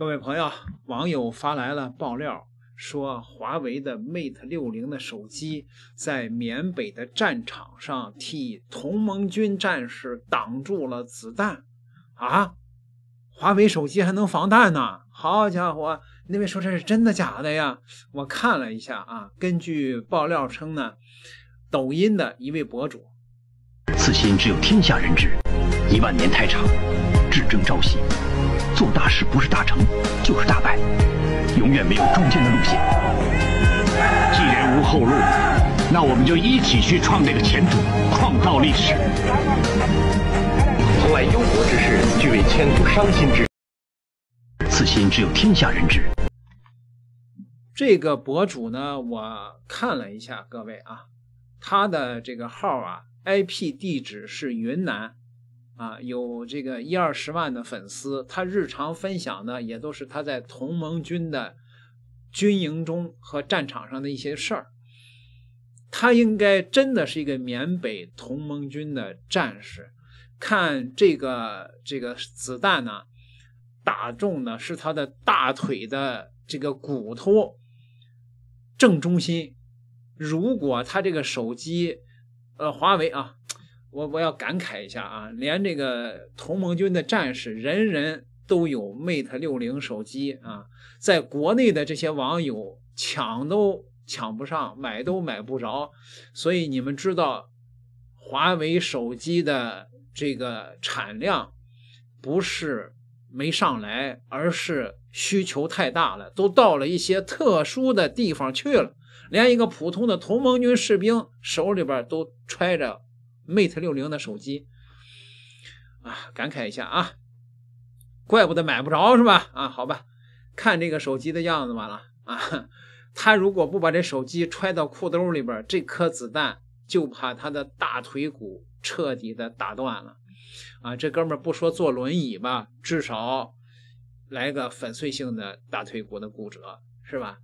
各位朋友，网友发来了爆料，说华为的 Mate 六零的手机在缅北的战场上替同盟军战士挡住了子弹，啊，华为手机还能防弹呢？好家伙，那位说这是真的假的呀？我看了一下啊，根据爆料称呢，抖音的一位博主，此心只有天下人知。一万年太长，只争朝夕。做大事不是大成，就是大败，永远没有中间的路线。既然无后路，那我们就一起去创这个前途，创造历史。从来忧国之事，俱为千古伤心之。此心只有天下人知。这个博主呢，我看了一下，各位啊，他的这个号啊，IP 地址是云南。啊，有这个一二十万的粉丝，他日常分享的也都是他在同盟军的军营中和战场上的一些事儿。他应该真的是一个缅北同盟军的战士。看这个这个子弹呢，打中的是他的大腿的这个骨头正中心。如果他这个手机，呃，华为啊。我我要感慨一下啊！连这个同盟军的战士，人人都有 Mate 六零手机啊，在国内的这些网友抢都抢不上，买都买不着。所以你们知道，华为手机的这个产量不是没上来，而是需求太大了，都到了一些特殊的地方去了。连一个普通的同盟军士兵手里边都揣着。Mate 六零的手机，啊，感慨一下啊，怪不得买不着是吧？啊，好吧，看这个手机的样子完了啊。他如果不把这手机揣到裤兜里边，这颗子弹就怕他的大腿骨彻底的打断了啊。这哥们儿不说坐轮椅吧，至少来个粉碎性的大腿骨的骨折是吧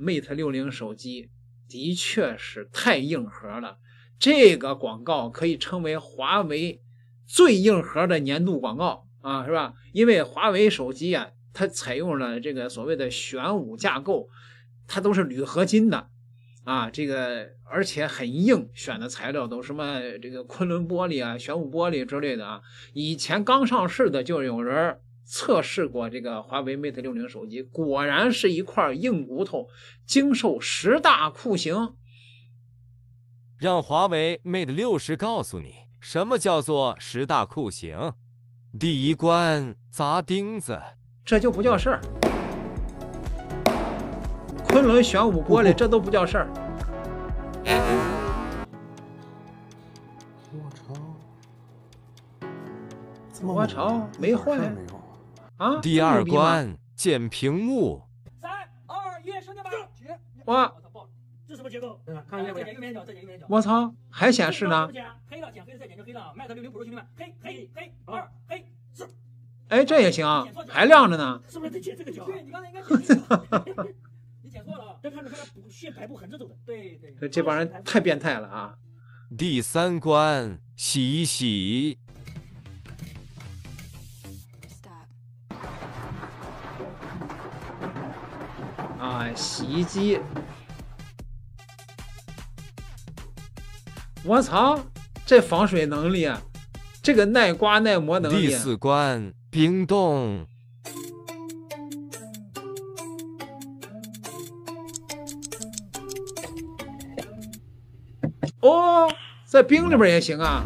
？Mate 六零手机的确是太硬核了。这个广告可以称为华为最硬核的年度广告啊，是吧？因为华为手机啊，它采用了这个所谓的玄武架构，它都是铝合金的啊，这个而且很硬，选的材料都什么这个昆仑玻璃啊、玄武玻璃之类的啊。以前刚上市的就有人测试过这个华为 Mate 60手机，果然是一块硬骨头，经受十大酷刑。让华为 Mate 六十告诉你什么叫做十大酷刑。第一关砸钉子，这就不叫事儿。昆仑玄武玻璃，这都不叫事儿。完成？没坏啊？第二关剪屏幕。三二一，兄弟们，哇！这什么结构？看见没再又剪右面角，再剪右面角。我操，还显示呢！怎剪？黑了剪黑了再剪就黑了。麦特六零 Pro 兄弟们，黑黑黑二黑四。哎，这也行啊，还亮着呢。是不是得剪这个角？对你刚才应该剪错 了。你剪错了，这看着它不现白布横着走的。对对。这帮人太变态了啊！第三关，洗一洗。啊，洗衣机。我操，这防水能力，这个耐刮耐磨能力。第四关冰冻。哦，在冰里边也行啊，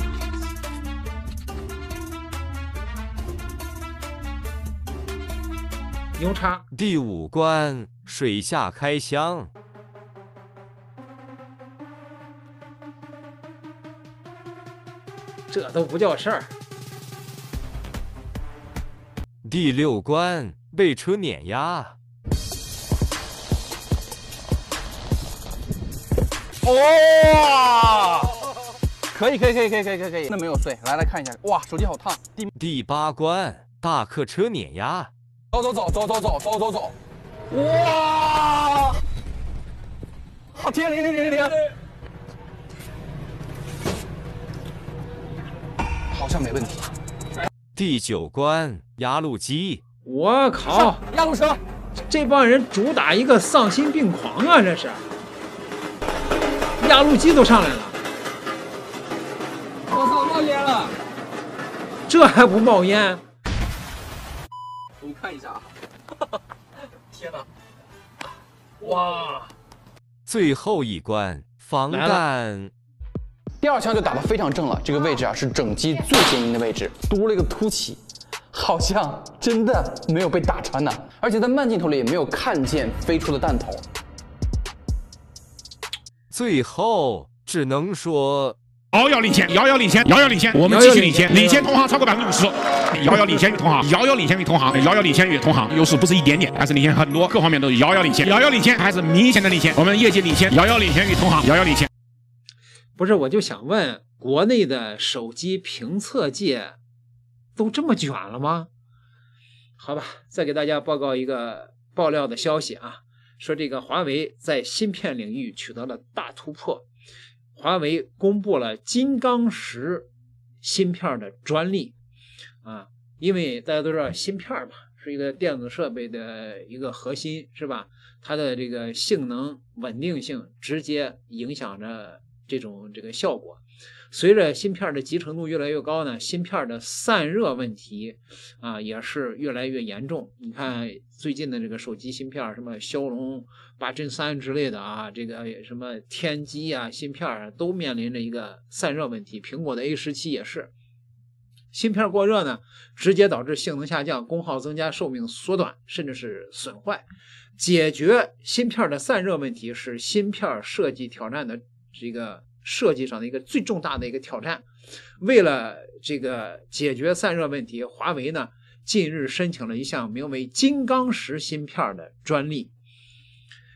牛叉。第五关水下开箱。这都不叫事儿。第六关被车碾压。哇！可以可以可以可以可以可以可以，那没有碎。来来看一下，哇，手机好烫。第第八关大客车碾压。走走走走走走走走走。哇！好停停停停停。好像没问题。第九关压路机，我靠，压路车，这帮人主打一个丧心病狂啊！这是压路机都上来了，我操，冒烟了，这还不冒烟？我们看一下啊，天哪，哇！最后一关防弹。第二枪就打得非常正了，这个位置啊是整机最坚硬的位置，多了一个凸起，好像真的没有被打穿呢，而且在慢镜头里也没有看见飞出的弹头。最后只能说，遥遥领先，遥遥领先，遥遥领先，我们继续领先，领先同行超过百分之五十，遥遥领先于同行，遥遥领先于同行，遥遥领先于同行，优势不是一点点，而是领先很多，各方面都遥遥领先，遥遥领先还是明显的领先，我们业绩领先，遥遥领先于同行，遥遥领先。不是，我就想问，国内的手机评测界都这么卷了吗？好吧，再给大家报告一个爆料的消息啊，说这个华为在芯片领域取得了大突破，华为公布了金刚石芯片的专利啊，因为大家都知道芯片嘛，是一个电子设备的一个核心，是吧？它的这个性能稳定性直接影响着。这种这个效果，随着芯片的集成度越来越高呢，芯片的散热问题啊也是越来越严重。你看最近的这个手机芯片，什么骁龙八 Gen 三之类的啊，这个什么天玑啊芯片啊，都面临着一个散热问题。苹果的 A 十七也是，芯片过热呢，直接导致性能下降、功耗增加、寿命缩短，甚至是损坏。解决芯片的散热问题是芯片设计挑战的。是一个设计上的一个最重大的一个挑战。为了这个解决散热问题，华为呢近日申请了一项名为“金刚石芯片”的专利。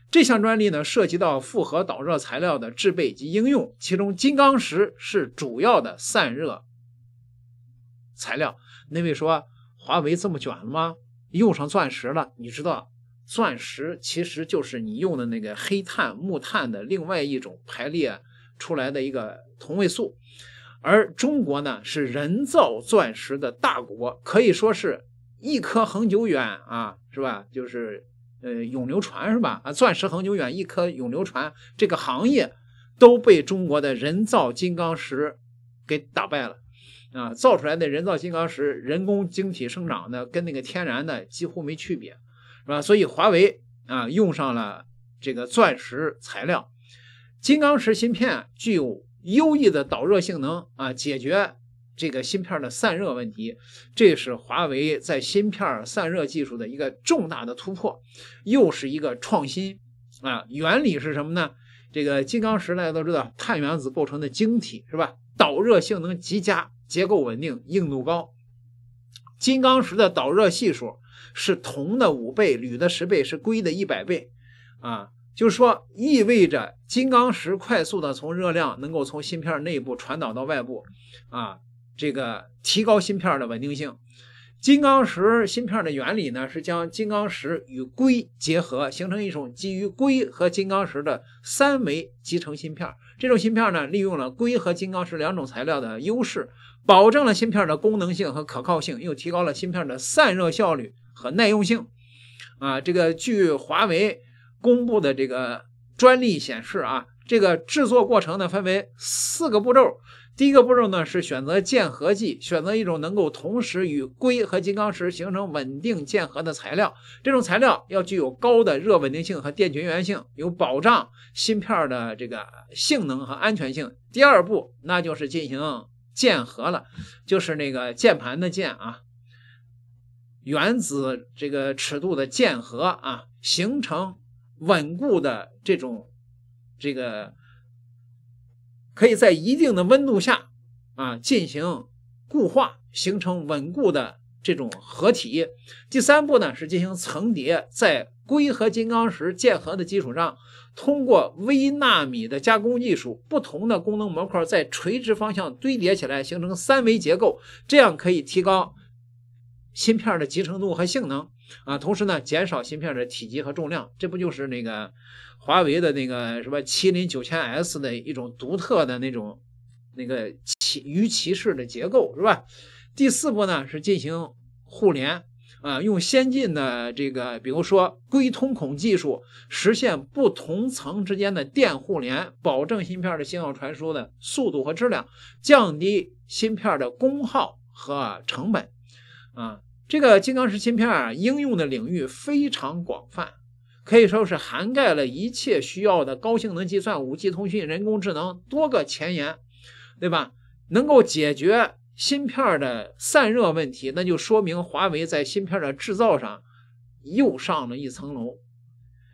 这项专利呢涉及到复合导热材料的制备及应用，其中金刚石是主要的散热材料。那位说，华为这么卷了吗？用上钻石了？你知道？钻石其实就是你用的那个黑碳木炭的另外一种排列出来的一个同位素，而中国呢是人造钻石的大国，可以说是一颗恒久远啊，是吧？就是呃永流传是吧？啊，钻石恒久远，一颗永流传，这个行业都被中国的人造金刚石给打败了啊！造出来的人造金刚石，人工晶体生长的跟那个天然的几乎没区别。是吧？所以华为啊用上了这个钻石材料，金刚石芯片具有优异的导热性能啊，解决这个芯片的散热问题。这是华为在芯片散热技术的一个重大的突破，又是一个创新啊。原理是什么呢？这个金刚石大家都知道，碳原子构成的晶体是吧？导热性能极佳，结构稳定，硬度高。金刚石的导热系数。是铜的五倍，铝的十倍，是硅的一百倍，啊，就是说意味着金刚石快速的从热量能够从芯片内部传导到外部，啊，这个提高芯片的稳定性。金刚石芯片的原理呢是将金刚石与硅结合，形成一种基于硅和金刚石的三维集成芯片。这种芯片呢利用了硅和金刚石两种材料的优势，保证了芯片的功能性和可靠性，又提高了芯片的散热效率。和耐用性，啊，这个据华为公布的这个专利显示啊，这个制作过程呢分为四个步骤。第一个步骤呢是选择键合剂，选择一种能够同时与硅和金刚石形成稳定键合的材料。这种材料要具有高的热稳定性和电绝缘性，有保障芯片的这个性能和安全性。第二步那就是进行键合了，就是那个键盘的键啊。原子这个尺度的键合啊，形成稳固的这种这个，可以在一定的温度下啊进行固化，形成稳固的这种合体。第三步呢是进行层叠，在硅和金刚石键合的基础上，通过微纳米的加工技术，不同的功能模块在垂直方向堆叠起来，形成三维结构，这样可以提高。芯片的集成度和性能啊，同时呢，减少芯片的体积和重量，这不就是那个华为的那个什么麒麟九千 S 的一种独特的那种那个骑鱼骑士的结构是吧？第四步呢是进行互联啊，用先进的这个比如说硅通孔技术实现不同层之间的电互联，保证芯片的信号传输的速度和质量，降低芯片的功耗和成本啊。这个金刚石芯片啊，应用的领域非常广泛，可以说是涵盖了一切需要的高性能计算、五 G 通讯、人工智能多个前沿，对吧？能够解决芯片的散热问题，那就说明华为在芯片的制造上又上了一层楼，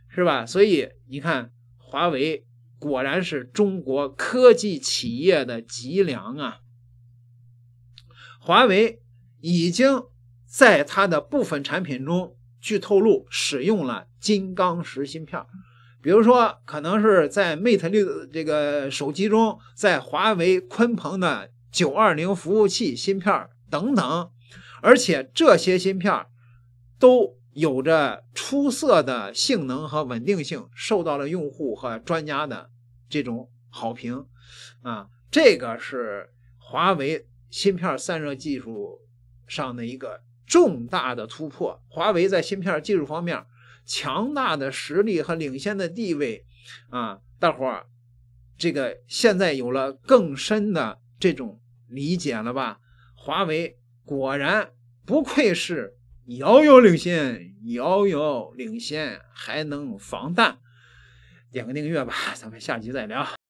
是吧？所以你看，华为果然是中国科技企业的脊梁啊！华为已经。在它的部分产品中，据透露使用了金刚石芯片，比如说可能是在 Mate 六这个手机中，在华为鲲鹏的九二零服务器芯片等等，而且这些芯片都有着出色的性能和稳定性，受到了用户和专家的这种好评。啊，这个是华为芯片散热技术上的一个。重大的突破，华为在芯片技术方面强大的实力和领先的地位啊，大伙儿这个现在有了更深的这种理解了吧？华为果然不愧是遥遥领先，遥遥领先，还能防弹。点个订阅吧，咱们下集再聊。